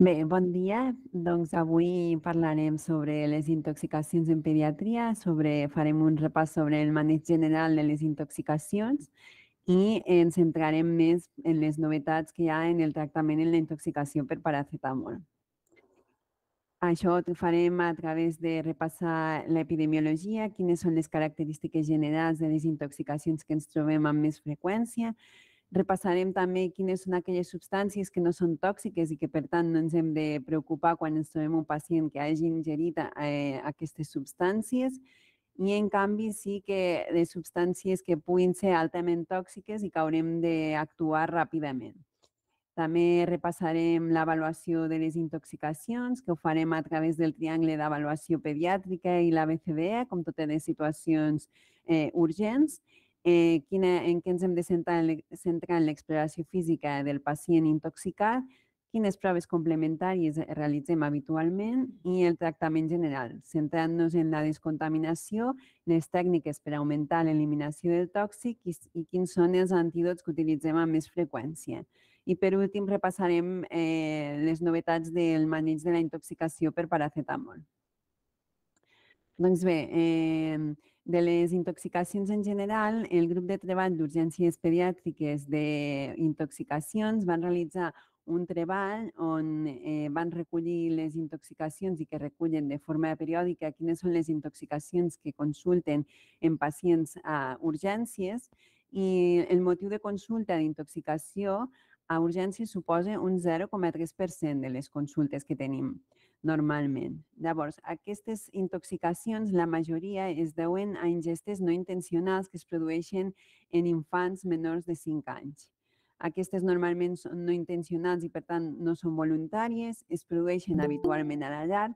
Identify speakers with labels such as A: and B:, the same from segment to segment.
A: Bé, bon dia. Doncs avui parlarem sobre les intoxicacions en pediatria, sobre, farem un repàs sobre el maneig general de les intoxicacions i ens centrarem més en les novetats que hi ha en el tractament en la intoxicació per paracetamol. Això ho farem a través de repassar l'epidemiologia, quines són les característiques generals de les intoxicacions que ens trobem amb més freqüència, Repassarem també quines són aquelles substàncies que no són tòxiques i que, per tant, no ens hem de preocupar quan ens trobem un pacient que hagi ingerit eh, aquestes substàncies i en canvi sí que de substàncies que puguin ser altament tòxiques i que haurem d'actuar ràpidament. També repassarem l'avaluació de les intoxicacions, que ho farem a través del triangle d'avaluació pediàtrica i la BCDE, com totes les situacions eh, urgents eh, quina, e, en què ens hem de centrar en, centrar en l'exploració física del pacient intoxicat, quines proves complementàries eh, realitzem habitualment i el tractament general, centrant-nos en la descontaminació, les tècniques per augmentar l'eliminació del tòxic i, i quins són els antídots que utilitzem amb més freqüència. I per últim repassarem mm, eh, les novetats del maneig de la intoxicació per paracetamol. Doncs bé, eh, de les intoxicacions en general, el grup de treball d'urgències pediàtriques d'intoxicacions van realitzar un treball on eh, van recollir les intoxicacions i que recullen de forma periòdica quines són les intoxicacions que consulten en pacients a urgències i el motiu de consulta d'intoxicació a urgències suposa un 0,3% de les consultes que tenim normalment. Llavors, aquestes intoxicacions, la majoria es deuen a ingestes no intencionals que es produeixen en infants menors de 5 anys. Aquestes normalment són no intencionals i, per tant, no són voluntàries, es produeixen habitualment a la llar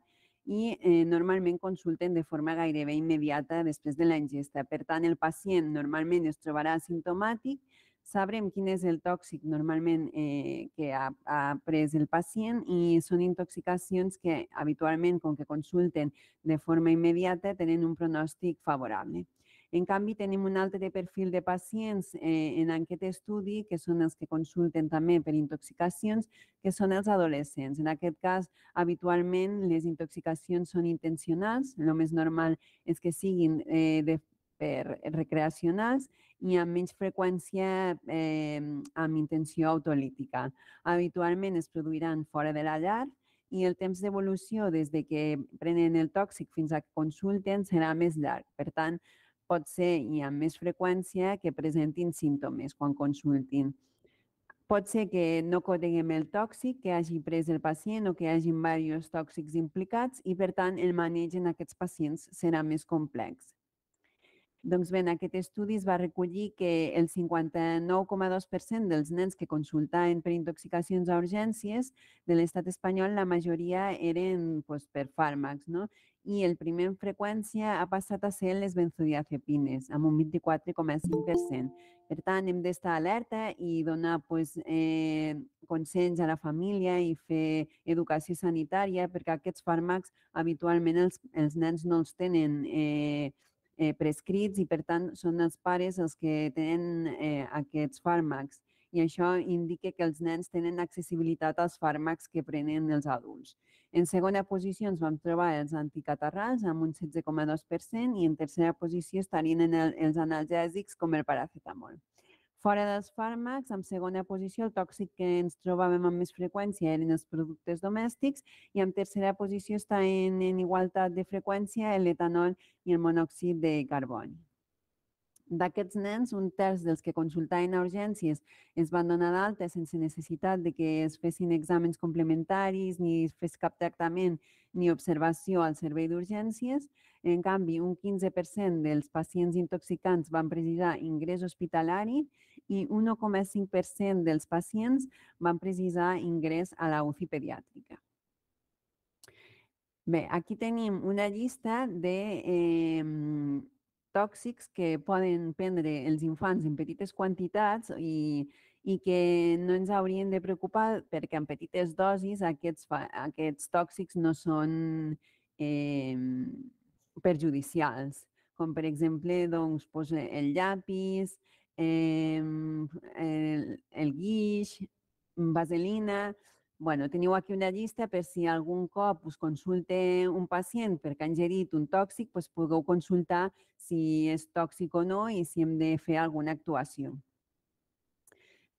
A: i eh, normalment consulten de forma gairebé immediata després de la ingesta. Per tant, el pacient normalment es trobarà asimptomàtic sabrem quin és el tòxic normalment eh, que ha, ha pres el pacient i són intoxicacions que habitualment, com que consulten de forma immediata, tenen un pronòstic favorable. En canvi, tenim un altre perfil de pacients eh, en aquest estudi, que són els que consulten també per intoxicacions, que són els adolescents. En aquest cas, habitualment, les intoxicacions són intencionals. El més normal és que siguin eh, de per recreacionals i amb menys freqüència eh, amb intenció autolítica. Habitualment es produiran fora de la llar i el temps d'evolució des de que prenen el tòxic fins a que consulten serà més llarg. Per tant, pot ser i amb més freqüència que presentin símptomes quan consultin. Pot ser que no coneguem el tòxic que hagi pres el pacient o que hi hagin diversos tòxics implicats i, per tant, el maneig en aquests pacients serà més complex. Doncs bé, en aquest estudi es va recollir que el 59,2% dels nens que consultaven per intoxicacions a urgències de l'estat espanyol, la majoria eren doncs, per fàrmacs, no? I el primer en freqüència ha passat a ser les benzodiazepines, amb un 24,5%. Per tant, hem d'estar alerta i donar doncs, eh, consells a la família i fer educació sanitària, perquè aquests fàrmacs habitualment els, els nens no els tenen eh, eh, prescrits i, per tant, són els pares els que tenen eh, aquests fàrmacs i això indica que els nens tenen accessibilitat als fàrmacs que prenen els adults. En segona posició ens vam trobar els anticatarrals amb un 16,2% i en tercera posició estarien en el, els analgèsics com el paracetamol. Fora dels fàrmacs, en segona posició, el tòxic que ens trobàvem amb més freqüència eren els productes domèstics i en tercera posició està en, en igualtat de freqüència l'etanol i el monòxid de carboni. D'aquests nens, un terç dels que consultaven a urgències es van donar d'alta sense necessitat de que es fessin exàmens complementaris, ni es fes cap tractament ni observació al servei d'urgències. En canvi, un 15% dels pacients intoxicants van precisar ingrés hospitalari i 1,5% dels pacients van precisar ingrés a la UCI pediàtrica. Bé, aquí tenim una llista de eh, tòxics que poden prendre els infants en petites quantitats i, i que no ens haurien de preocupar perquè en petites dosis aquests, aquests tòxics no són eh, perjudicials, com per exemple doncs, pues, el llapis, eh, el, el guix, vaselina, Bueno, teniu aquí una llista per si algun cop us consulte un pacient perquè ha ingerit un tòxic, doncs pugueu consultar si és tòxic o no i si hem de fer alguna actuació.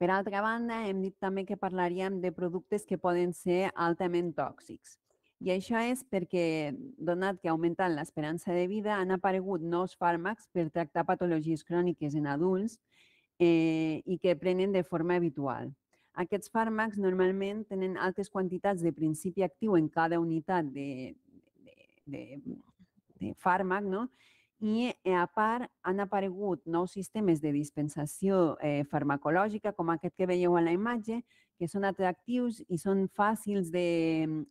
A: Per altra banda, hem dit també que parlaríem de productes que poden ser altament tòxics. I això és perquè, donat que augmentat l'esperança de vida, han aparegut nous fàrmacs per tractar patologies cròniques en adults eh, i que prenen de forma habitual. Aquests fàrmacs normalment tenen altes quantitats de principi actiu en cada unitat de, de, de, de fàrmac, no? I, eh, a part, han aparegut nous sistemes de dispensació eh, farmacològica, com aquest que veieu a la imatge, que són atractius i són fàcils de,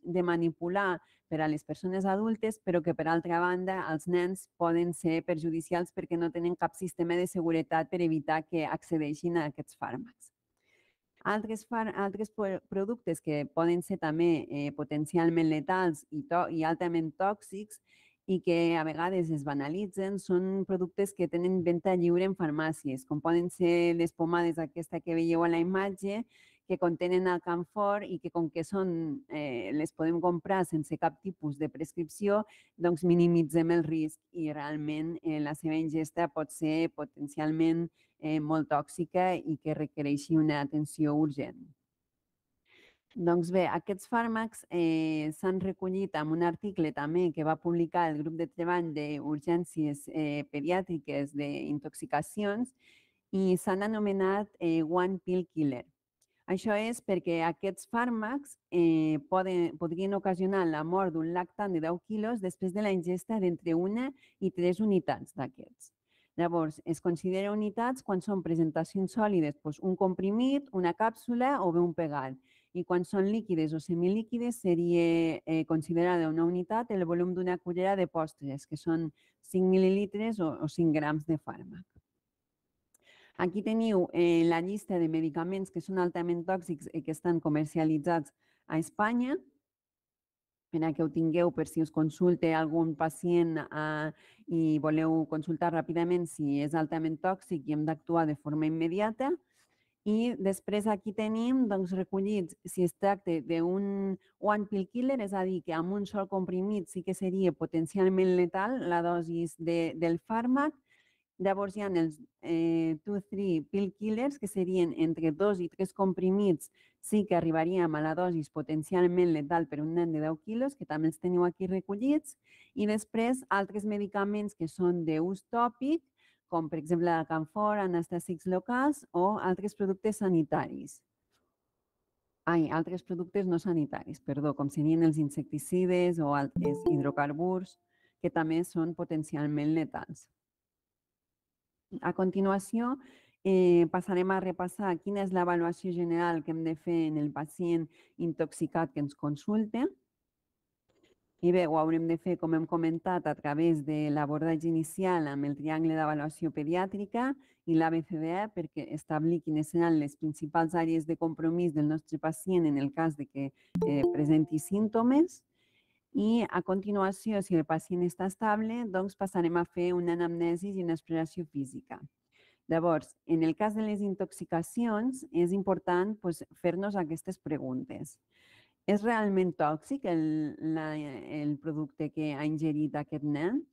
A: de manipular per a les persones adultes, però que, per altra banda, els nens poden ser perjudicials perquè no tenen cap sistema de seguretat per evitar que accedeixin a aquests fàrmacs altres, far, altres productes que poden ser també eh, potencialment letals i, to, i altament tòxics i que a vegades es banalitzen són productes que tenen venda lliure en farmàcies, com poden ser les pomades aquesta que veieu a la imatge, que contenen alcanfor i que com que són, mm, eh, les podem comprar sense cap tipus de prescripció, doncs minimitzem el risc i realment eh, la seva ingesta pot ser potencialment eh, molt tòxica i que requereixi una atenció urgent. Doncs bé, aquests fàrmacs eh, s'han recollit en un article també que va publicar el grup de treball d'urgències eh, pediàtriques d'intoxicacions i s'han anomenat eh, One Pill Killer. Això és perquè aquests fàrmacs eh, poden, podrien ocasionar la mort d'un lactant de 10 quilos després de la ingesta d'entre una i tres unitats d'aquests. Llavors, es considera unitats quan són presentacions sòlides, doncs un comprimit, una càpsula o bé un pegat. I quan són líquides o semilíquides seria eh, considerada una unitat el volum d'una cullera de postres, que són 5 mil·lilitres o, o 5 grams de fàrmac. Aquí teniu eh, la llista de medicaments que són altament tòxics i que estan comercialitzats a Espanya, per a que ho tingueu per si us consulte algun pacient eh, i voleu consultar ràpidament si és altament tòxic i hem d'actuar de forma immediata. I després aquí tenim doncs, recollits si es tracta d'un one pill killer, és a dir, que amb un sol comprimit sí que seria potencialment letal la dosis de, del fàrmac, Llavors hi ha els 2-3 eh, pill killers, que serien entre 2 i 3 comprimits, sí que arribaríem a la dosis potencialment letal per un nen de 10 quilos, que també els teniu aquí recollits, i després altres medicaments que són d'ús tòpic, com per exemple la canfor, anestèsics locals o altres productes sanitaris. Ai, altres productes no sanitaris, perdó, com serien els insecticides o altres hidrocarburs, que també són potencialment letals. A continuació, eh, passarem a repassar quina és l'avaluació general que hem de fer en el pacient intoxicat que ens consulta. I bé, ho haurem de fer, com hem comentat, a través de l'abordatge inicial amb el triangle d'avaluació pediàtrica i l'ABCDE perquè establir quines seran les principals àrees de compromís del nostre pacient en el cas de que eh, presenti símptomes i a continuació, si el pacient està estable, doncs passarem a fer una anamnesi i una exploració física. Llavors, en el cas de les intoxicacions, és important doncs, fer-nos aquestes preguntes. És realment tòxic el, la, el producte que ha ingerit aquest nen?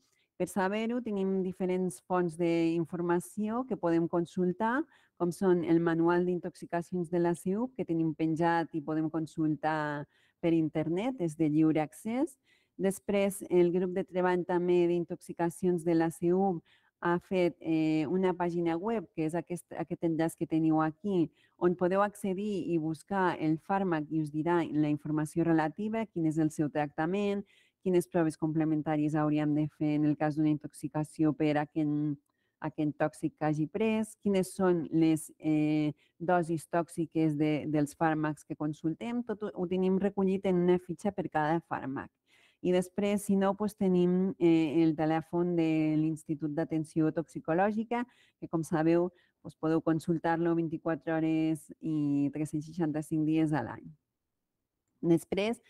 A: Per saber-ho, tenim diferents fonts d'informació que podem consultar, com són el manual d'intoxicacions de la CIUP, que tenim penjat i podem consultar per internet, és de lliure accés. Després, el grup de treball també d'intoxicacions de la CEUM ha fet eh, una pàgina web, que és aquest, aquest enllaç que teniu aquí, on podeu accedir i buscar el fàrmac i us dirà la informació relativa, quin és el seu tractament, quines proves complementàries hauríem de fer en el cas d'una intoxicació per aquest aquell tòxic que hagi pres, quines són les eh, dosis tòxiques de, dels fàrmacs que consultem, tot ho, ho tenim recollit en una fitxa per cada fàrmac. I després, si no, doncs tenim eh, el telèfon de l'Institut d'Atenció Toxicològica, que com sabeu doncs podeu consultar-lo 24 hores i 365 dies a l'any. Després,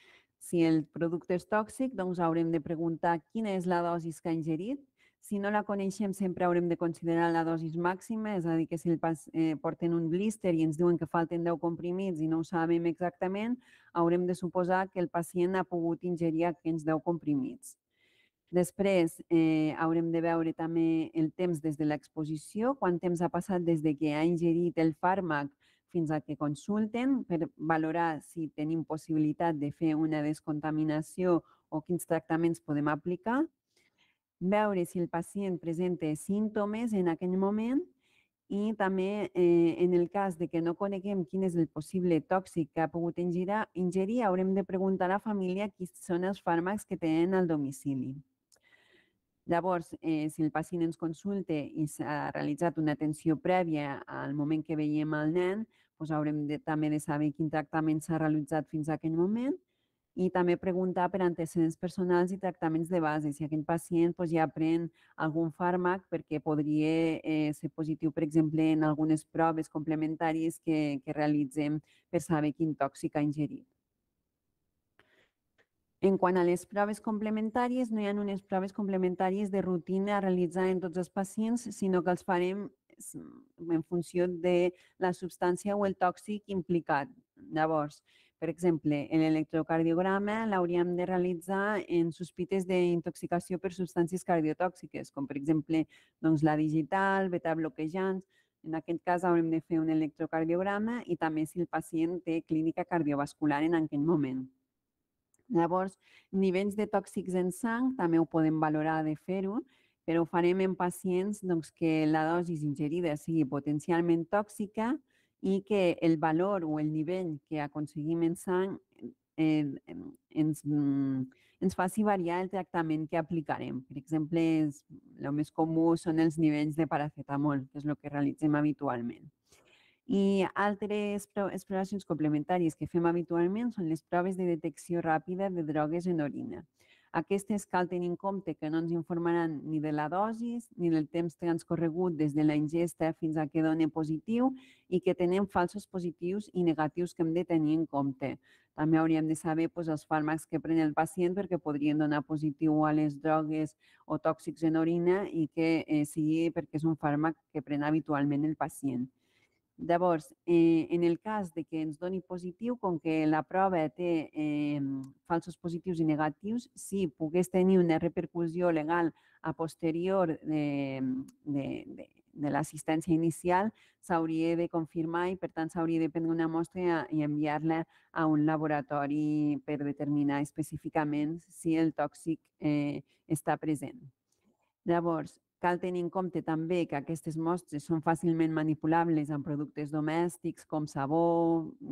A: si el producte és tòxic, doncs haurem de preguntar quina és la dosis que ha ingerit, si no la coneixem, sempre haurem de considerar la dosis màxima, és a dir, que si el pas, eh, porten un blister i ens diuen que falten 10 comprimits i no ho sabem exactament, haurem de suposar que el pacient ha pogut ingerir aquests 10 comprimits. Després eh, haurem de veure també el temps des de l'exposició, quant temps ha passat des de que ha ingerit el fàrmac fins a que consulten per valorar si tenim possibilitat de fer una descontaminació o quins tractaments podem aplicar veure si el pacient presenta símptomes en aquell moment i també eh, en el cas de que no coneguem quin és el possible tòxic que ha pogut ingerir, ingerir haurem de preguntar a la família quins són els fàrmacs que tenen al domicili. Llavors, eh, si el pacient ens consulta i s'ha realitzat una atenció prèvia al moment que veiem el nen, doncs haurem de, també de saber quin tractament s'ha realitzat fins a aquell moment i també preguntar per antecedents personals i tractaments de base, si aquell pacient doncs, ja pren algun fàrmac perquè podria eh, ser positiu, per exemple, en algunes proves complementàries que, que realitzem per saber quin tòxic ha ingerit. En quant a les proves complementàries, no hi ha unes proves complementàries de rutina a realitzar en tots els pacients, sinó que els farem mm, en funció de la substància o el tòxic implicat. Llavors, per exemple, l'electrocardiograma l'hauríem de realitzar en sospites d'intoxicació per substàncies cardiotòxiques, com per exemple doncs, la digital, beta-bloquejants, en aquest cas haurem de fer un electrocardiograma i també si el pacient té clínica cardiovascular en aquell moment. Llavors, nivells de tòxics en sang també ho podem valorar de fer-ho, però ho farem en pacients doncs, que la dosi ingerida sigui potencialment tòxica, i que el valor o el nivell que aconseguim en sang eh, ens, mm, ens faci variar el tractament que aplicarem. Per exemple, és, el més comú són els nivells de paracetamol, que és el que realitzem habitualment. I altres exploracions complementàries que fem habitualment són les proves de detecció ràpida de drogues en orina. Aquestes cal tenir en compte que no ens informaran ni de la dosis ni del temps transcorregut des de la ingesta fins a e que doni positiu i que tenen falsos positius i negatius que hem de tenir en compte. També hauríem de saber doncs, els fàrmacs que pren el pacient perquè podrien donar positiu a les drogues o tòxics en orina i que eh, sigui perquè és un fàrmac que pren habitualment el pacient. Llavors, eh, en el cas de que ens doni positiu, com que la prova té eh, falsos positius i negatius, si pogués tenir una repercussió legal a posterior de, de, de, de l'assistència inicial, s'hauria de confirmar i, per tant, s'hauria de prendre una mostra i enviar-la a un laboratori per determinar específicament si el tòxic eh, està present. Llavors, Cal tenir en compte també que aquestes mostres són fàcilment manipulables amb productes domèstics com sabó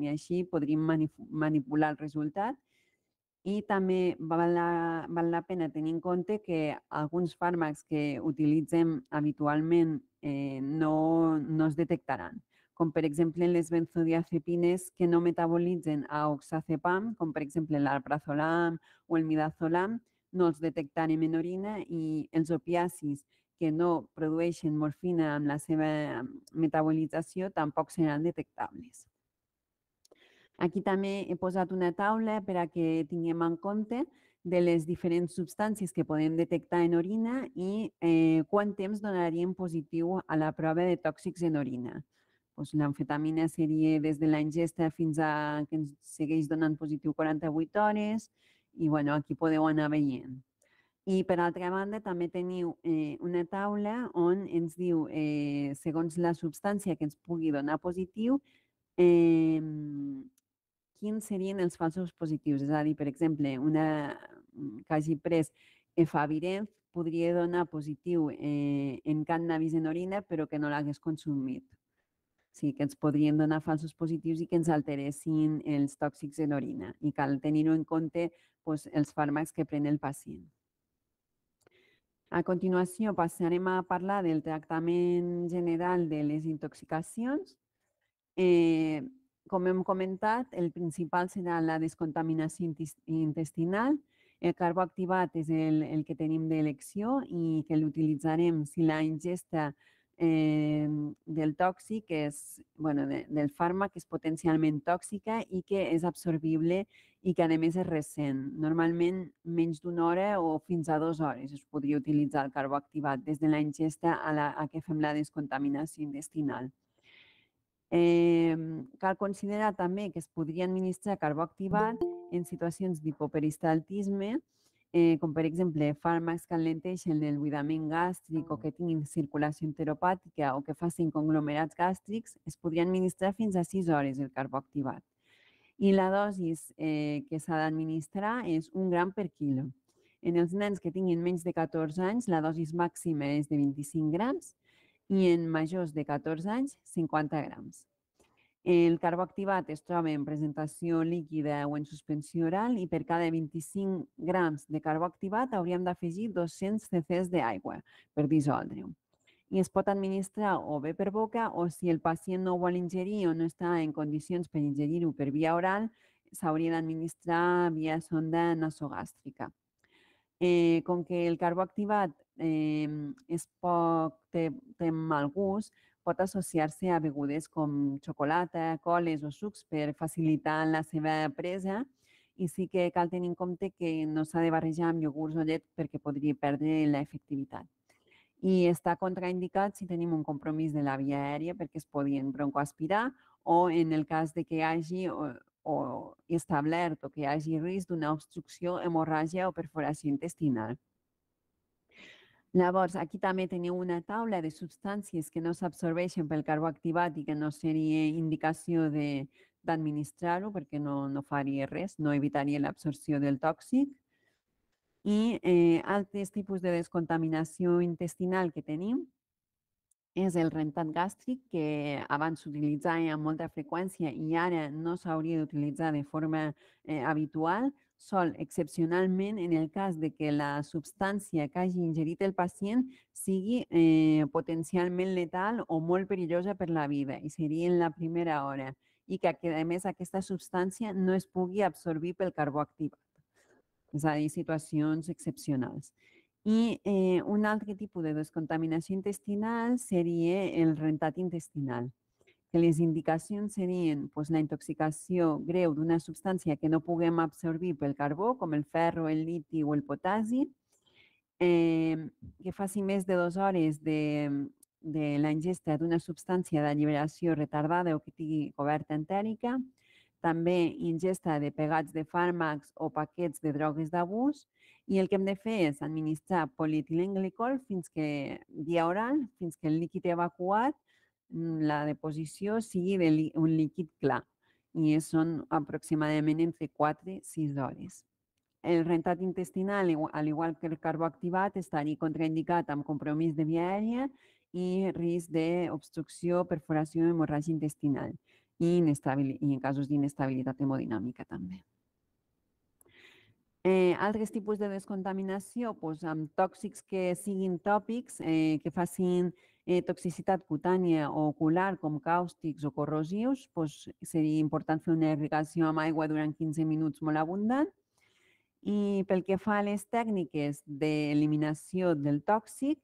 A: i així, podríem manipular el resultat. I també val la, val la pena tenir en compte que alguns fàrmacs que utilitzem habitualment eh, no, no es detectaran, com per exemple les benzodiazepines que no metabolitzen a oxazepam, com per exemple l'alprazolam o el midazolam, no els detectarem en orina i els opiacis que no produeixen morfina amb la seva mm, metabolització tampoc seran detectables. Aquí també he posat una taula per a que tinguem en compte de les diferents substàncies que podem detectar en orina i eh, quant temps donarien positiu a la prova de tòxics en orina. Pues, L'amfetamina seria des de la ingesta fins a que ens segueix donant positiu 48 hores i bueno, aquí podeu anar veient. I per altra banda també teniu eh, una taula on ens diu, eh, segons la substància que ens pugui donar positiu, eh, quins serien els falsos positius. És a dir, per exemple, una mm, que hagi pres efavirenz podria donar positiu eh, en cannabis en orina però que no l'hagués consumit. O sigui, que ens podrien donar falsos positius i que ens alteressin els tòxics en orina. I cal tenir-ho en compte doncs, els fàrmacs que pren el pacient. A continuació passarem a parlar del tractament general de les intoxicacions. Eh, com hem comentat, el principal serà la descontaminació intestinal. El activat és el, el que tenim d'elecció i que l'utilitzarem si la ingesta eh, del tòxic, que és, bueno, de, del fàrmac, que és potencialment tòxica i que és absorbible i que, a més, és recent. Normalment, menys d'una hora o fins a dues hores es podria utilitzar el carboactivat des de la ingesta a, la, a que fem la descontaminació intestinal. Eh, cal considerar també que es podria administrar carboactivat en situacions d'hipoperistaltisme, eh, com per exemple fàrmacs que alenteixen l'enlluïdament gàstric o que tinguin circulació enteropàtica o que facin conglomerats gàstrics, es podria administrar fins a 6 hores el carbó activat. I la dosis eh, que s'ha d'administrar és un gram per quilo. En els nens que tinguin menys de 14 anys, la dosis màxima és de 25 grams i en majors de 14 anys, 50 grams. El carboactivat es troba en presentació líquida o en suspensió oral i per cada 25 grams de carboactivat hauríem d'afegir 200 cc's d'aigua per dissoldre-ho. I es pot administrar o bé per boca o si el pacient no ho vol ingerir o no està en condicions per ingerir-ho per via oral, s'hauria d'administrar via sonda nasogàstrica. Eh, com que el carboactivat eh, és poc, té, té mal gust, pot associar-se a begudes com xocolata, coles o sucs per facilitar la seva presa i sí que cal tenir en compte que no s'ha de barrejar amb iogurts o llet perquè podria perdre l'efectivitat. I està contraindicat si tenim un compromís de la via aèria perquè es podien broncoaspirar o en el cas de que hi hagi o, o establert o que hi hagi risc d'una obstrucció, hemorràgia o perforació intestinal. Llavors, aquí també teniu una taula de substàncies que no s'absorbeixen pel carbó activat i que no seria indicació d'administrar-ho perquè no, no faria res, no evitaria l'absorció del tòxic. I eh, altres tipus de descontaminació intestinal que tenim és el rentat gàstric, que abans s'utilitzava amb molta freqüència i ara no s'hauria d'utilitzar de forma eh, habitual, sol excepcionalment en el cas de que la substància que hagi ingerit el pacient sigui eh, potencialment letal o molt perillosa per la vida i seria en la primera hora i que, a més, aquesta substància no es pugui absorbir pel carbó activat. És a dir, situacions excepcionals. I eh, un altre tipus de descontaminació intestinal seria el rentat intestinal que les indicacions serien pues, la intoxicació greu d'una substància que no puguem absorbir pel carbó, com el ferro, el liti o el potasi, eh, que faci més de dues hores de, de la ingesta d'una substància de lliberació retardada o que tingui coberta entèrica, també ingesta de pegats de fàrmacs o paquets de drogues d'abús i el que hem de fer és administrar polietilenglicol fins que via oral, fins que el líquid evacuat Mm, la deposició sigui de li, un líquid clar i són aproximadament entre 4 i 6 hores. El rentat intestinal, al igual que el carboactivat, està estaria contraindicat amb compromís de via aèria i risc d'obstrucció, perforació, hemorràgia intestinal i, i en casos d'inestabilitat hemodinàmica també. Eh, altres tipus de descontaminació, doncs, amb um, tòxics que siguin tòpics, eh, que facin eh, toxicitat cutània o ocular, com càustics o corrosius, doncs seria important fer una irrigació amb aigua durant 15 minuts molt abundant. I pel que fa a les tècniques d'eliminació del tòxic,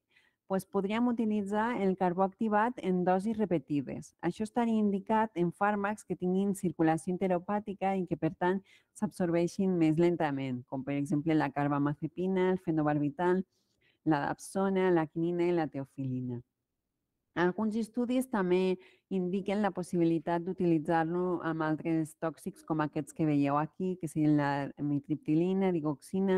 A: doncs podríem utilitzar el carbó activat en dosis repetides. Això estaria indicat en fàrmacs que tinguin circulació enteropàtica i que, per tant, s'absorbeixin més lentament, com per exemple la carbamazepina, el fenobarbital, la dapsona, la quinina i la teofilina. Alguns estudis també indiquen la possibilitat d'utilitzar-lo amb altres tòxics com aquests que veieu aquí, que siguin la mitriptilina, digoxina,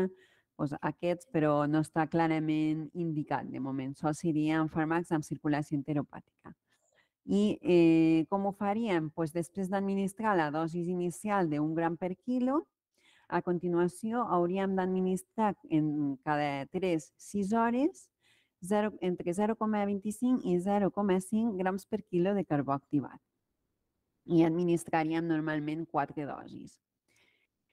A: doncs aquests, però no està clarament indicat de moment. Sols serien fàrmacs amb circulació enteropàtica. I eh, com ho faríem? després d'administrar la dosi inicial d'un gram per quilo, a continuació hauríem d'administrar en cada 3-6 hores 0, entre 0,25 i 0,5 grams per quilo de carbó activat. I administraríem normalment 4 dosis.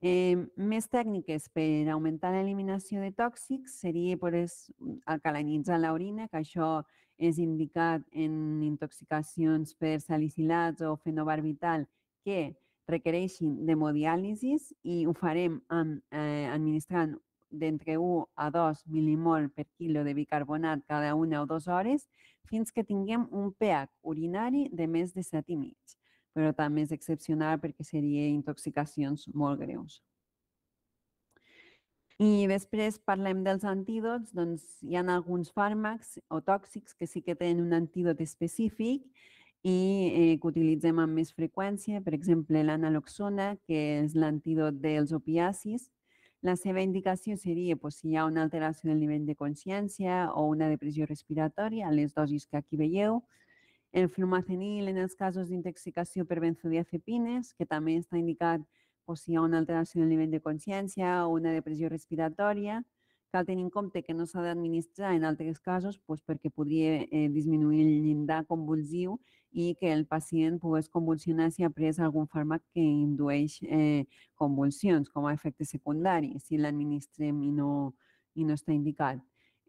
A: Eh, més tècniques mm, per augmentar l'eliminació de tòxics seria pues, alcalinitzar l'orina, que això és indicat en intoxicacions per salicilats o fenobarbital que requereixin d'hemodiàlisis i ho farem amb, eh, administrant d'entre 1 a 2 milimol per quilo de bicarbonat cada una o dues hores fins que tinguem un pH urinari de més de 7,5. Però també és excepcional perquè seria intoxicacions molt greus. I després parlem dels antídots, doncs hi ha alguns fàrmacs o tòxics que sí que tenen un antídot específic i eh, que utilitzem amb més freqüència, per exemple, l'analoxona, que és l'antídot dels opiacis, la seva indicació seria pues, si hi ha una alteració del nivell de consciència o una depressió respiratòria, les dosis que aquí veieu, el flumacenil en els casos d'intoxicació per benzodiazepines, que també està indicat pues, si hi ha una alteració del nivell de consciència o una depressió respiratòria, Cal tenir en compte que no s'ha d'administrar en altres casos doncs perquè podria eh, disminuir el llindar convulsiu i que el pacient pogués convulsionar si ha pres algun fàrmac que indueix eh, convulsions com a efecte secundari, si l'administrem i, no, i no està indicat.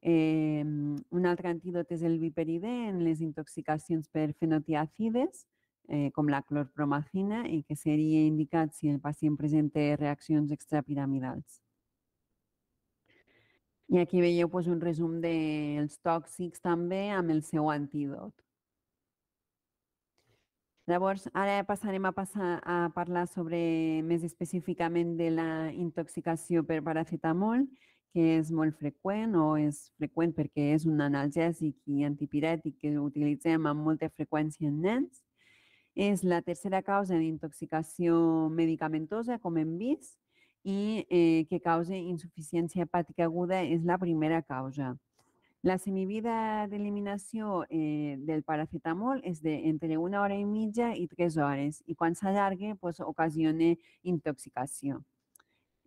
A: Eh, un altre antídot és el viperidè en les intoxicacions per fenotiacides, eh, com la clorpromacina, i que seria indicat si el pacient presenta reaccions extrapiramidals. I aquí veieu pues, un resum dels tòxics també amb el seu antídot. Llavors, ara passarem a, passar, a parlar sobre més específicament de la intoxicació per paracetamol, que és molt freqüent o és freqüent perquè és un analgèsic i antipirètic que utilitzem amb molta freqüència en nens. E és la tercera causa d'intoxicació medicamentosa, com hem vist, y eh, que cause insuficiència hepàtica aguda és la primera causa. La semivida d'eliminació eh, del paracetamol és de entre una hora i mitja i tres hores i quan s'allarga pues, ocasiona intoxicació.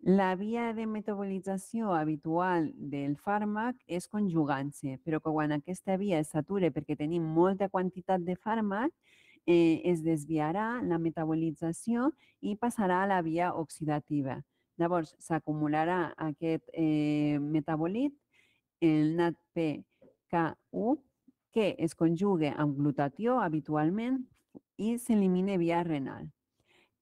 A: La via de metabolització habitual del fàrmac és conjugant-se, però que quan aquesta via es satura perquè tenim molta quantitat de fàrmac, eh, es desviarà la metabolització i passarà a la via oxidativa. Llavors, s'acumularà aquest eh, metabolit, el NADPK1, que es conjuga amb glutatió habitualment i s'elimina via renal.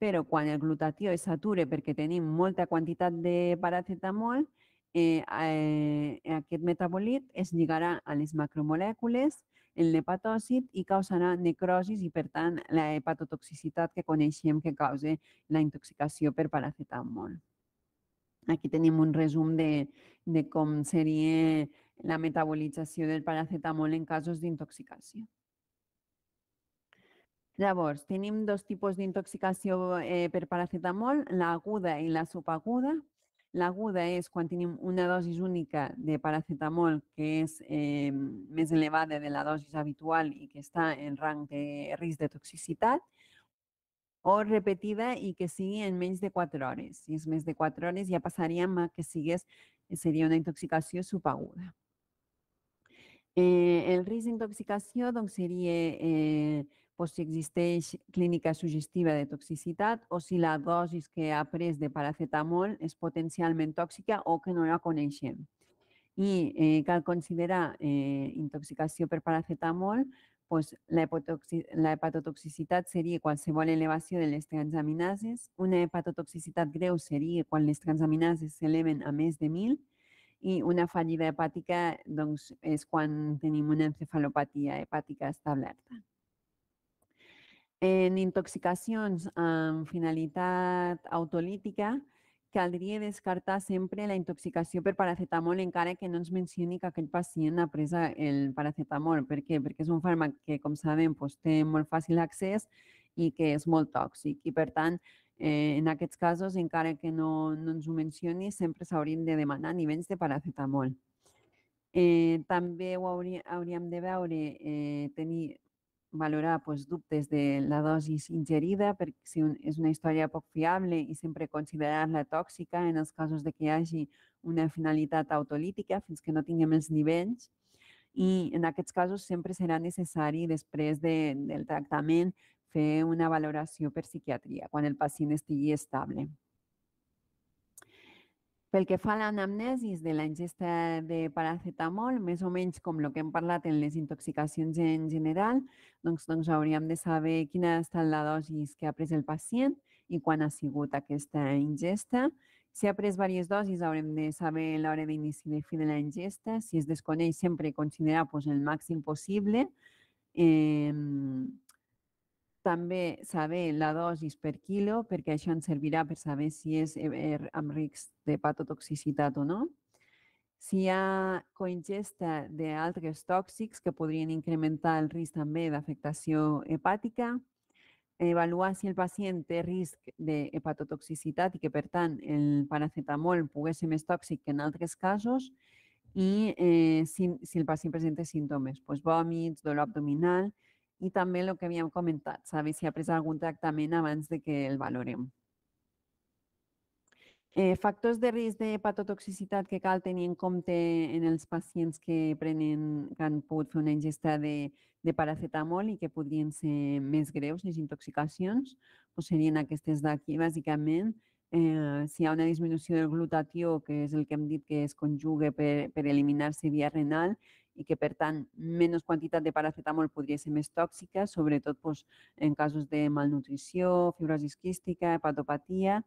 A: Però quan el glutatió es sature perquè tenim molta quantitat de paracetamol, eh, eh, aquest metabolit es lligarà a les macromolècules, en l'hepatòcit i causarà necrosis i, per tant, la hepatotoxicitat que coneixem que causa la intoxicació per paracetamol. Aquí tenim un resum de, de com seria la metabolització del paracetamol en casos d'intoxicació. Llavors, tenim dos tipus d'intoxicació eh, per paracetamol, l'aguda i la subaguda. L'aguda és quan tenim una dosis única de paracetamol que és eh, més elevada de la dosis habitual i que està en rang de risc de toxicitat o repetida i que sigui en menys de 4 hores. Si és més de 4 hores ja passaríem a que sigués, eh, seria una intoxicació subaguda. Eh, el risc d'intoxicació doncs, seria eh, doncs, si existeix clínica sugestiva de toxicitat o si la dosis que ha pres de paracetamol és potencialment tòxica o que no la coneixem. I eh, cal considerar eh, intoxicació per paracetamol pues, la, la hepatotoxicitat seria qualsevol elevació de les transaminases, una hepatotoxicitat greu seria quan les transaminases s'eleven a més de 1.000 i una fallida hepàtica doncs, és quan tenim una encefalopatia hepàtica establerta. En intoxicacions amb ah, finalitat autolítica, caldria descartar sempre la intoxicació per paracetamol encara que no ens mencioni que aquell pacient ha pres el paracetamol. Per què? Perquè és un fàrmac que, com sabem, doncs, té molt fàcil accés i que és molt tòxic. I, per tant, eh, en aquests casos, encara que no, no ens ho mencioni, sempre s'haurien de demanar nivells de paracetamol. Eh, també ho hauríem, hauríem de veure, eh, tenir, valorar pues, dubtes de la dosi ingerida, per si és una història poc fiable i sempre considerar-la tòxica en els casos de que hi hagi una finalitat autolítica fins que no tinguem els nivells. I en aquests casos sempre serà necessari, després de, del tractament, fer una valoració per psiquiatria quan el pacient estigui estable. Pel que fa a l'anamnesis de la ingesta de paracetamol, més o menys com el que hem parlat en les intoxicacions en general, doncs, doncs hauríem de saber quina ha estat la dosi que ha pres el pacient i quan ha sigut aquesta ingesta. Si ha pres diverses dosis, haurem de saber l'hora d'inici i de fi de la ingesta. Si es desconeix, sempre considerar doncs, el màxim possible. Eh, també saber la dosis per quilo, perquè això ens servirà per saber si és amb risc de patotoxicitat o no. Si hi ha coingesta d'altres tòxics que podrien incrementar el risc també d'afectació hepàtica, avaluar si el pacient té risc d'hepatotoxicitat i que, per tant, el paracetamol pugui ser més tòxic que en altres casos i eh, si, si el pacient presenta símptomes, doncs vòmits, dolor abdominal, i també el que havíem comentat, saber si ha pres algun tractament abans de que el valorem. Eh, factors de risc de patotoxicitat que cal tenir en compte en els pacients que, prenen, que han pogut fer una ingesta de, de paracetamol i que podrien ser més greus les intoxicacions, doncs serien aquestes d'aquí, bàsicament. Eh, si hi ha una disminució del glutatió, que és el que hem dit que es conjuga per, per eliminar-se via renal, i que, per tant, menys quantitat de paracetamol podria ser més tòxica, sobretot doncs, en casos de malnutrició, fibrosi quística, hepatopatia,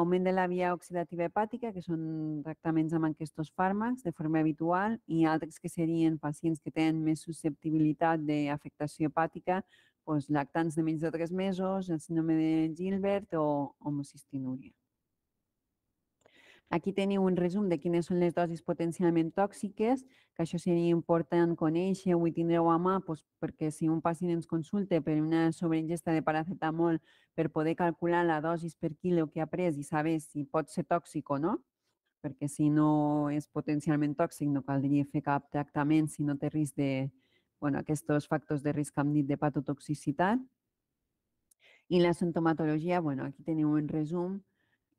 A: augment de la via oxidativa hepàtica, que són tractaments amb aquests fàrmacs de forma habitual, i altres que serien pacients que tenen més susceptibilitat d'afectació hepàtica, doncs, lactants de menys de 3 mesos, el síndrome de Gilbert o homocistinúria. Aquí teniu un resum de quines són les dosis potencialment tòxiques, que això seria important conèixer, ho tindreu a mà doncs, perquè si un pacient ens consulta per una sobreingesta de paracetamol per poder calcular la dosis per quilo que ha pres i saber si pot ser tòxic o no, perquè si no és potencialment tòxic no caldria fer cap tractament si no té risc de, bueno, aquests factors de risc que hem dit de patotoxicitat. I la sintomatologia, bueno, aquí teniu un resum,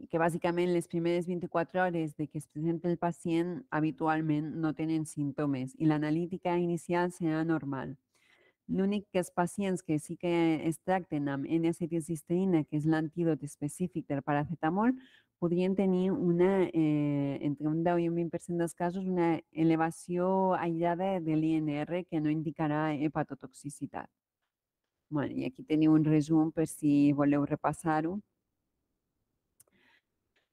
A: que bàsicament les primeres 24 hores de que es presenta el pacient habitualment no tenen símptomes i l'analítica inicial serà normal. L'únic que els pacients que sí que es tracten amb N-acetilcisteïna, que és l'antídot específic del paracetamol, podrien tenir una, eh, entre un 10 i un 20% dels casos una elevació aïllada de l'INR que no indicarà hepatotoxicitat. Bueno, I aquí teniu un resum per si voleu repassar-ho.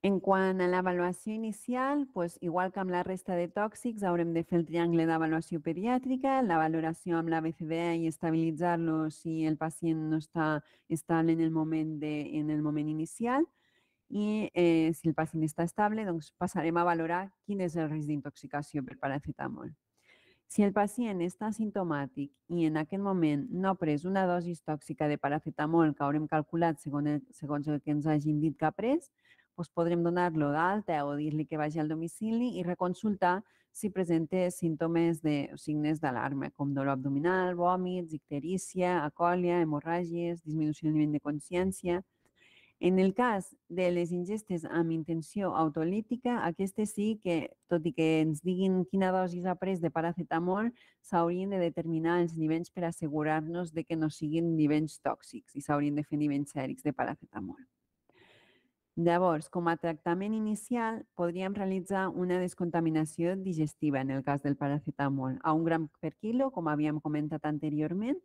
A: En quant a l'avaluació inicial, doncs, igual que amb la resta de tòxics, haurem de fer el triangle d'avaluació pediàtrica, la valoració amb la BCBA i estabilitzar-lo si el pacient no està estable en el moment, de, en el moment inicial. I eh, si el pacient està estable, doncs passarem a valorar quin és el risc d'intoxicació per paracetamol. Si el pacient està sintomàtic i en aquest moment no ha pres una dosi tòxica de paracetamol que haurem calculat segons el, segons el que ens hagin dit que ha pres, doncs podrem donar-lo d'alta o dir-li que vagi al domicili i reconsultar si presenta símptomes de signes d'alarma, com dolor abdominal, vòmits, icterícia, acòlia, hemorràgies, disminució del nivell de consciència... En el cas de les ingestes amb intenció autolítica, aquestes sí que, tot i que ens diguin quina dosi ha pres de paracetamol, s'haurien de determinar els nivells per assegurar-nos de que no siguin nivells tòxics i s'haurien de fer nivells sèrics de paracetamol. Llavors, com a tractament inicial, podríem realitzar una descontaminació digestiva en el cas del paracetamol a un gram per quilo, com havíem comentat anteriorment,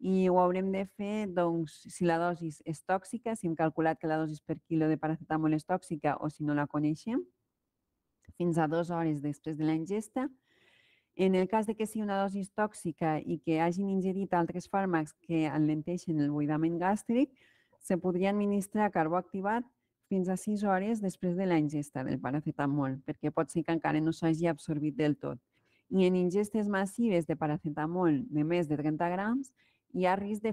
A: i ho haurem de fer doncs, si la dosi és tòxica, si hem calculat que la dosi per quilo de paracetamol és tòxica o si no la coneixem, fins a dues hores després de la ingesta. En el cas de que sigui una dosi tòxica i que hagin ingerit altres fàrmacs que alenteixen el buidament gàstric, se podria administrar carboactivat fins a 6 hores després de la ingesta del paracetamol, perquè pot ser que eh, encara no s'hagi absorbit del tot. I en ingestes massives de paracetamol de més de 30 grams, hi ha risc de,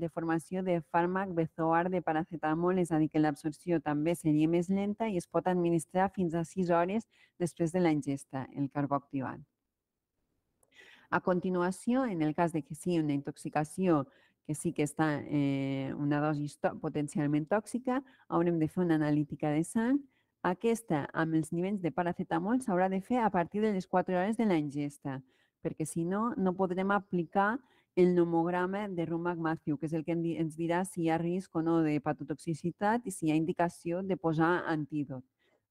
A: de formació de fàrmac bezoar de paracetamol, és a dir, que l'absorció també seria més lenta i es pot administrar fins a 6 hores després de la ingesta, el carboactivant. A continuació, en el cas de que sigui una intoxicació que sí que està eh, una dosi potencialment tòxica, haurem de fer una analítica de sang. Aquesta, amb els nivells de paracetamol, s'haurà de fer a partir de les 4 hores de la ingesta, perquè si no, no podrem aplicar el nomograma de Rumac Matthew, que és el que ens dirà si hi ha risc o no de patotoxicitat i si hi ha indicació de posar antídot.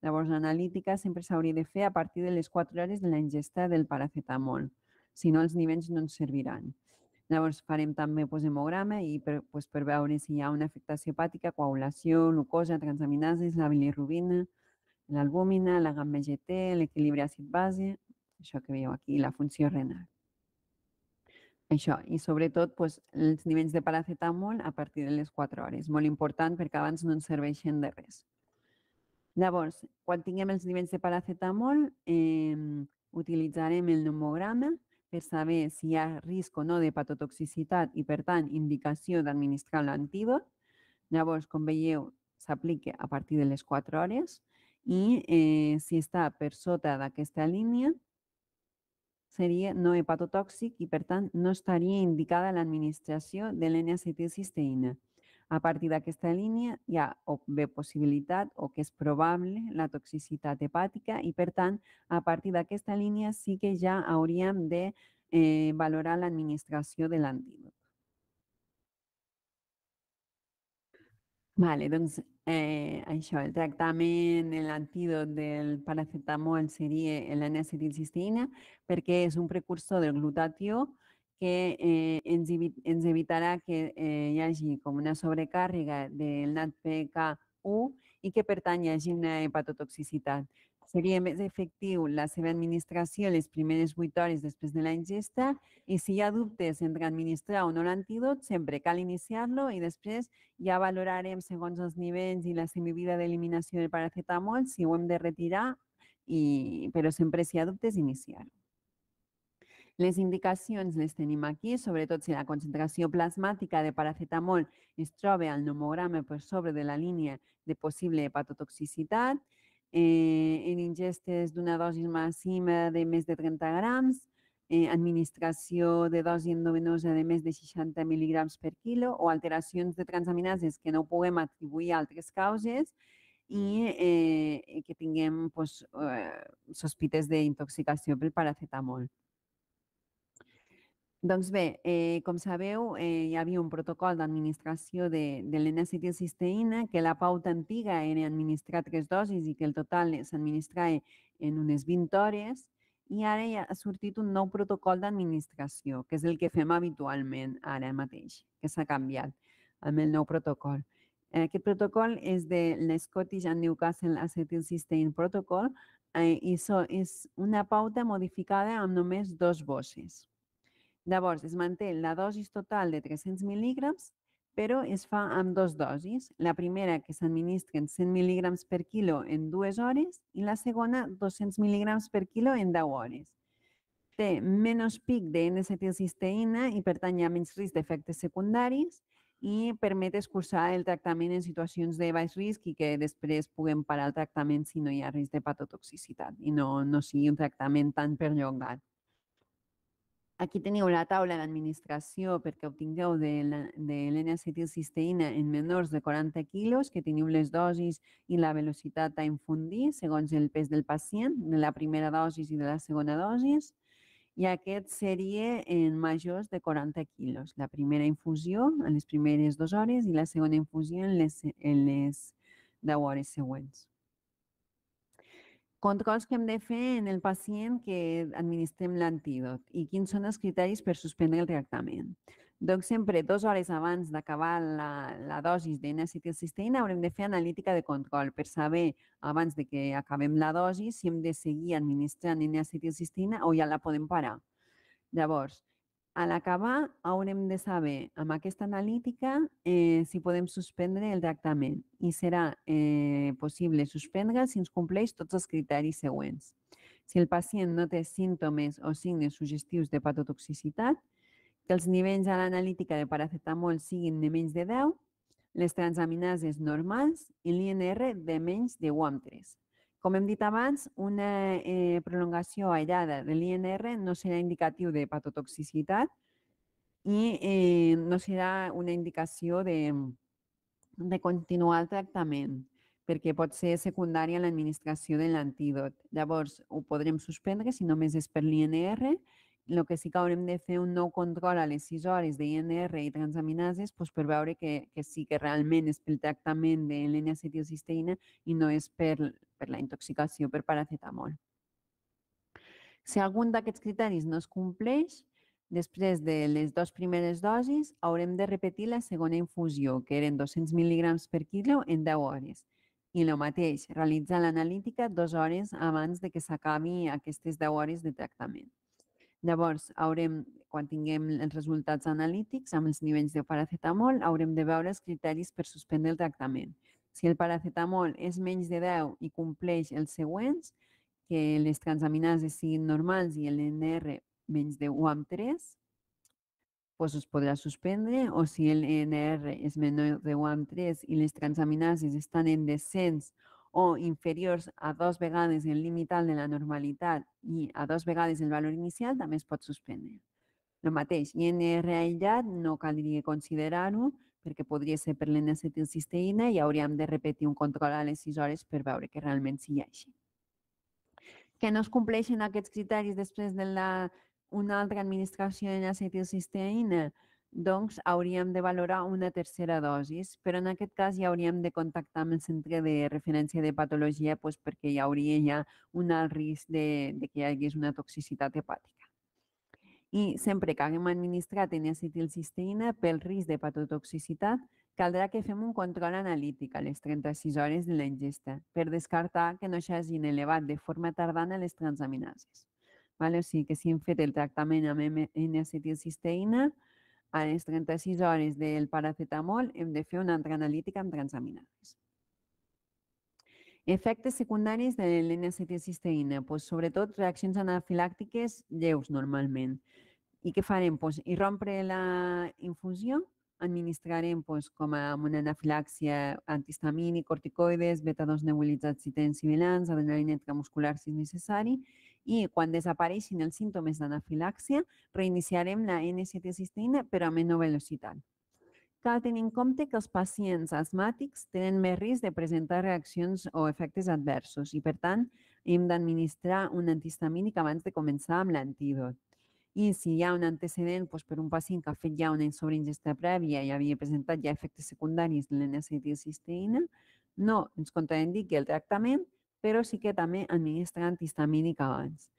A: Llavors, l'analítica sempre s'hauria de fer a partir de les 4 hores de la ingesta del paracetamol. Si no, els nivells no ens serviran. Llavors farem també pues, hemograma i per, pues, per veure si hi ha una afectació hepàtica, coagulació, glucosa, transaminases, la bilirrubina, l'albúmina, la gamma GT, l'equilibri àcid-base, això que veieu aquí, la funció renal. Això, i sobretot pues, els nivells de paracetamol a partir de les 4 hores, molt important perquè abans no ens serveixen de res. Llavors, quan tinguem els nivells de paracetamol, eh, utilitzarem el nomograma, per saber si hi ha risc o no de patotoxicitat i, per tant, indicació d'administrar l'antídot. Llavors, com veieu, s'aplica a partir de les 4 hores i eh, si està per sota d'aquesta línia seria no hepatotòxic i, per tant, no estaria indicada l'administració de l'N-acetilcisteïna. cisteïna a partir d'aquesta línia hi ha o bé possibilitat o que és probable la toxicitat hepàtica i, per tant, a partir d'aquesta línia sí que ja hauríem de eh, valorar l'administració de l'antídot. Vale, doncs eh, això, el tractament, l'antídot del paracetamol seria l'anacetilcisteïna perquè és un precursor del glutatió que eh, ens, ens evitarà que eh, hi hagi com una sobrecàrrega del NADPK1 i que, per tant, hi hagi una hepatotoxicitat. Seria més efectiu la seva administració les primeres 8 hores després de la ingesta i si hi ha dubtes entre administrar o no l'antídot, sempre cal iniciar-lo i després ja valorarem segons els nivells i la semivida d'eliminació del paracetamol si ho hem de retirar, i, però sempre si hi ha dubtes, iniciar-ho. Les indicacions les tenim aquí, sobretot si la concentració plasmàtica de paracetamol es troba al nomograma per sobre de la línia de possible hepatotoxicitat, eh, en ingestes d'una dosi màxima de més de 30 grams, eh, administració de dosi endovenosa de més de 60 mil·lígrams per quilo o alteracions de transaminases que no puguem atribuir a altres causes i mm. eh, que tinguem pues, eh, sospites d'intoxicació pel paracetamol. Doncs bé, eh, com sabeu, uh, eh, hi havia un protocol d'administració de, de l'enacetilcisteïna que la pauta antiga era administrar tres dosis i que el total s'administrava eh, en unes 20 hores i ara ja ha sortit un nou protocol d'administració, que és el que fem habitualment ara mateix, que s'ha canviat amb el nou protocol. Aquest eh, protocol és de l'Scottish and Newcastle Acetylcysteine Protocol eh, i so, és una pauta modificada amb només dos bosses. Llavors, es manté la dosis total de 300 mil·lígrams, però es fa amb dues dosis. La primera, que s'administren 100 mil·lígrams per quilo en dues hores, i la segona, 200 mil·lígrams per quilo en 10 hores. Té menys pic de N-acetilcisteïna i, per tant, hi ha menys risc d'efectes secundaris i permet escurçar el tractament en situacions de baix risc i que després puguem parar el tractament si no hi ha risc de patotoxicitat i no, no sigui un tractament tan perllongat. Aquí teniu la taula d'administració perquè obtingueu de l'N-acetilcisteïna en menors de 40 quilos, que teniu les dosis i la velocitat a infundir segons el pes del pacient, de la primera dosis i de la segona dosis, i aquest seria en majors de 40 quilos. La primera infusió en les primeres dues hores i la segona infusió en les, en les 10 hores següents. Controls que hem de fer en el pacient que administrem l'antídot i quins són els criteris per suspendre el tractament. Doncs sempre dues hores abans d'acabar la, la de n acetilcisteïna haurem de fer analítica de control per saber, abans de que acabem la dosi, si hem de seguir administrant N-acetilcisteïna o ja la podem parar. Llavors, a l'acabar, on hem de saber, amb aquesta analítica, eh, eh si podem suspendre el tractament i serà eh, possible suspendre si ens compleix tots els criteris següents. Si el pacient no té símptomes o signes sugestius de patotoxicitat, que els nivells a l'analítica de paracetamol siguin de menys de 10, les transaminases normals i l'INR de menys de amb 3 com hem dit abans, una eh, prolongació aïllada de l'INR no serà indicatiu de patotoxicitat i eh, no serà una indicació de, de continuar el tractament perquè pot ser secundària a l'administració de l'antídot. Llavors, ho podrem suspendre si només és per l'INR el que sí que haurem de fer un nou control a les 6 hores d'INR i transaminases pues, per veure que, que sí que realment és pel tractament de l'N-acetilcisteïna i no és per, per la intoxicació per paracetamol. Si algun d'aquests criteris no es compleix, després de les dues primeres dosis haurem de repetir la segona infusió, que eren 200 mil·lígrams per quilo en 10 hores. I el mateix, realitzar l'analítica dues hores abans de que s'acabi aquestes 10 hores de tractament. Llavors, haurem, quan tinguem els resultats analítics amb els nivells de paracetamol, haurem de veure els criteris per suspendre el tractament. Si el paracetamol és menys de 10 i compleix els següents, que les transaminases siguin normals i el NR menys de 1 amb 3, doncs es podrà suspendre, o si el NR és menor de 1 amb 3 i les transaminases estan en descens o inferiors a dos vegades el alt de la normalitat i a dos vegades el valor inicial, també es pot suspendre. El mateix, INR aïllat no caldria considerar-ho perquè podria ser per l'N-acetilcisteïna i hauríem de repetir un control a les 6 hores per veure que realment sigui així. Que no es compleixen aquests criteris després d'una altra administració d'N-acetilcisteïna, de doncs hauríem de valorar una tercera dosis, però en aquest cas ja hauríem de contactar amb el centre de referència de patologia doncs perquè hi hauria ja un alt risc de, de que hi hagués una toxicitat hepàtica. I sempre que haguem administrat N-acetilcisteïna pel risc de patotoxicitat, caldrà que fem un control analític a les 36 hores de la ingesta per descartar que no s'hagin elevat de forma tardana les transaminases. Vale? O sigui que si hem fet el tractament amb N-acetilcisteïna, a les 36 hores del paracetamol hem de fer una altra analítica amb transaminases. Efectes secundaris de l'N-acetilcisteïna, pues, sobretot reaccions anafilàctiques lleus normalment. I què farem? Pues, I rompre la infusió, administrarem pues, com a una anafilàxia antihistamínic, corticoides, beta-2 nebulitzats si tenen sibilants, adrenalina intramuscular si és necessari, i quan desapareixin els símptomes d'anafilàxia, reiniciarem la N7-cisteïna però a menor velocitat. Cal tenir en compte que els pacients asmàtics tenen més risc de presentar reaccions o efectes adversos i, per tant, hem d'administrar un antihistamínic abans de començar amb l'antídot. I si hi ha un antecedent doncs, per un pacient que ha fet ja una sobreingesta prèvia i havia presentat ja efectes secundaris de l'N-acetilcisteïna, no ens contraindiqui el tractament però sí que també administra antihistamínic abans.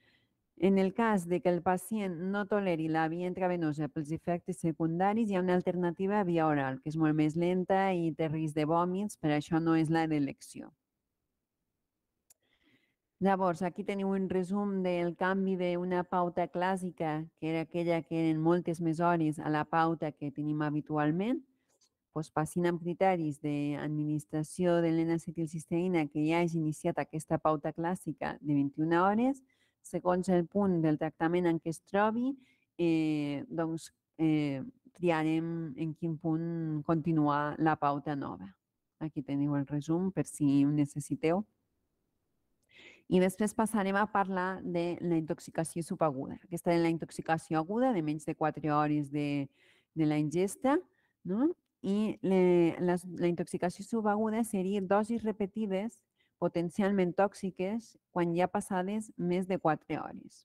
A: En el cas de que el pacient no toleri la via intravenosa pels efectes secundaris, hi ha una alternativa via oral, que és molt més lenta i té risc de vòmits, per això no és la d'elecció. Llavors, aquí teniu un resum del canvi d'una pauta clàssica, que era aquella que eren moltes més hores, a la pauta que tenim habitualment, doncs, passin amb criteris d'administració de l'enacetilcisteïna que ja hagi iniciat aquesta pauta clàssica de 21 hores, segons el punt del tractament en què es trobi, eh, doncs, eh, triarem en quin punt continuar la pauta nova. Aquí teniu el resum per si ho necessiteu. I després passarem a parlar de la intoxicació subaguda. Aquesta és la intoxicació aguda de menys de 4 hores de, de la ingesta, no? i le, la intoxicació subaguda seria dosis repetides potencialment tòxiques quan ja passades més de 4 hores.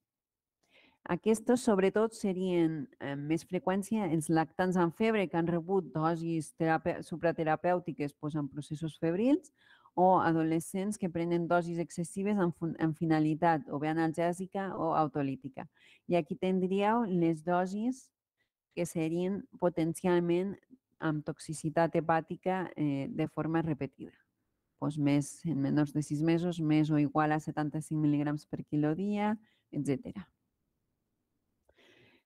A: Aquestes, sobretot, serien amb eh, més freqüència els lactants amb febre que han rebut dosis supraterapèutiques doncs, en processos febrils o adolescents que prenen dosis excessives en, en finalitat o bé analgèsica o autolítica. I aquí tindríeu les dosis que serien potencialment amb toxicitat hepàtica eh, de forma repetida. Pues més, en menors de 6 mesos, més o igual a 75 mil·lígrams per quilo dia, etc.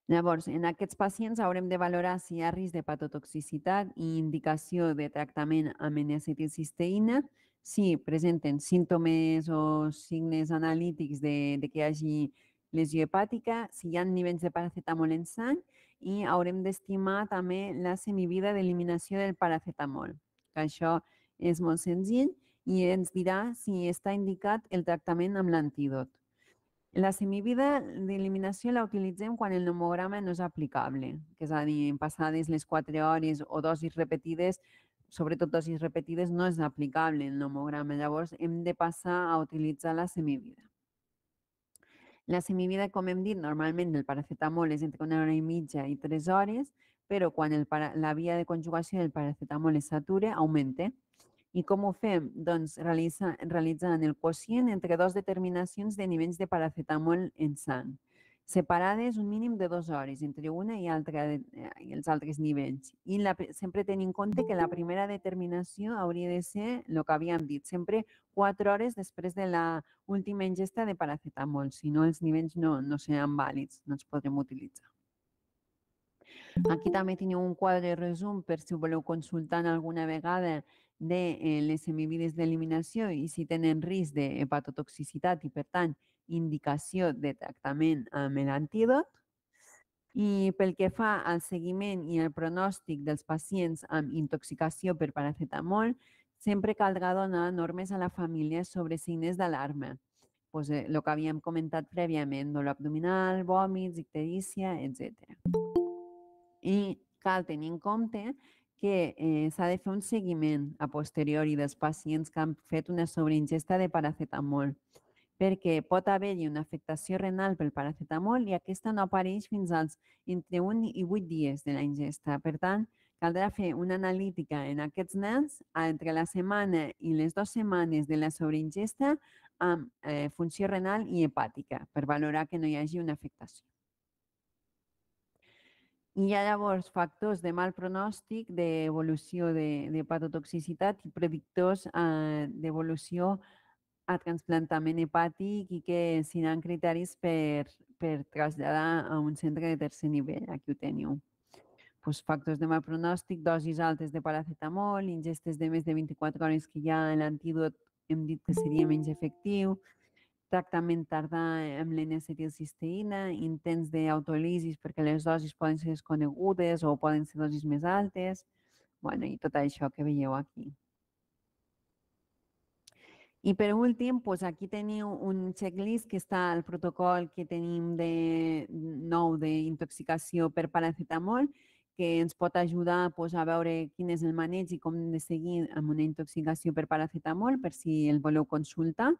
A: Llavors, en aquests pacients haurem de valorar si hi ha risc de patotoxicitat i indicació de tractament amb N-acetilcisteïna, si presenten símptomes o signes analítics de, de que hi hagi lesió hepàtica, si hi ha nivells de paracetamol en sang i haurem d'estimar també la semivida d'eliminació del paracetamol, que això és molt senzill i ens dirà si està indicat el tractament amb l'antídot. La semivida d'eliminació la utilitzem quan el nomograma no és aplicable, que és a dir, passades les 4 hores o dosis repetides, sobretot dosis repetides, no és aplicable el nomograma. Llavors, hem de passar a utilitzar la semivida. La semivida, com hem dit, normalment el paracetamol és entre una hora i mitja i tres hores, però quan el para, la via de conjugació del paracetamol es satura, augmenta. I com ho fem? Doncs realitza, realitzant el quocient entre dues determinacions de nivells de paracetamol en sang separades un mínim de dues hores entre una i, altra, i els eh, altres nivells. I la, sempre tenint en compte que la primera determinació hauria de ser el que havíem dit, sempre quatre hores després de la última ingesta de paracetamol. Si no, els nivells no, no seran vàlids, no els podrem utilitzar. Aquí també teniu un quadre de resum per si ho voleu consultar alguna vegada de eh, les semivides d'eliminació i si tenen risc d'hepatotoxicitat i, per tant, indicació de tractament amb l'antídot. I pel que fa al seguiment i el pronòstic dels pacients amb intoxicació per paracetamol, sempre caldrà donar normes a la família sobre signes d'alarma. Pues, el eh, que havíem comentat prèviament, dolor abdominal, vòmits, icterícia, etc. I cal tenir en compte que eh, s'ha de fer un seguiment a posteriori dels pacients que han fet una sobreingesta de paracetamol perquè pot haver-hi una afectació renal pel paracetamol i aquesta no apareix fins als entre 1 i 8 dies de la ingesta. Per tant, caldrà fer una analítica en aquests nens ah, entre la setmana i les dues setmanes de la sobreingesta amb eh, funció renal i hepàtica per valorar que no hi hagi una afectació. I hi ha llavors factors de mal pronòstic, d'evolució de, de patotoxicitat i predictors eh, ah, d'evolució a transplantament hepàtic i que n'han criteris per, per traslladar a un centre de tercer nivell. Aquí ho teniu. Pues, factors de mal pronòstic, dosis altes de paracetamol, ingestes de més de 24 hores que ja l'antídot hem dit que seria menys efectiu, tractament tardà amb l'N-acetilcisteïna, intents d'autolisis perquè les dosis poden ser desconegudes o poden ser dosis més altes, bueno, i tot això que veieu aquí. I per últim, doncs aquí teniu un checklist que està al protocol que tenim de nou d'intoxicació per paracetamol, que ens pot ajudar doncs, a veure quin és el maneig i com de seguir amb una intoxicació per paracetamol, per si el voleu consultar.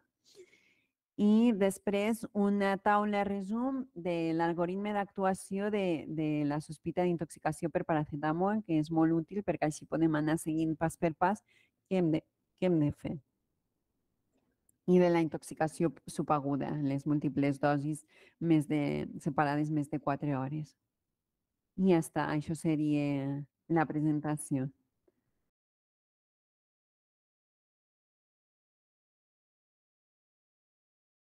A: I després una taula resum de l'algoritme d'actuació de, de la sospita d'intoxicació per paracetamol, que és molt útil perquè així podem anar seguint pas per pas què hem de, què hem de fer i de la intoxicació subaguda, les múltiples dosis més de, separades més de 4 hores. I ja està, això seria la presentació.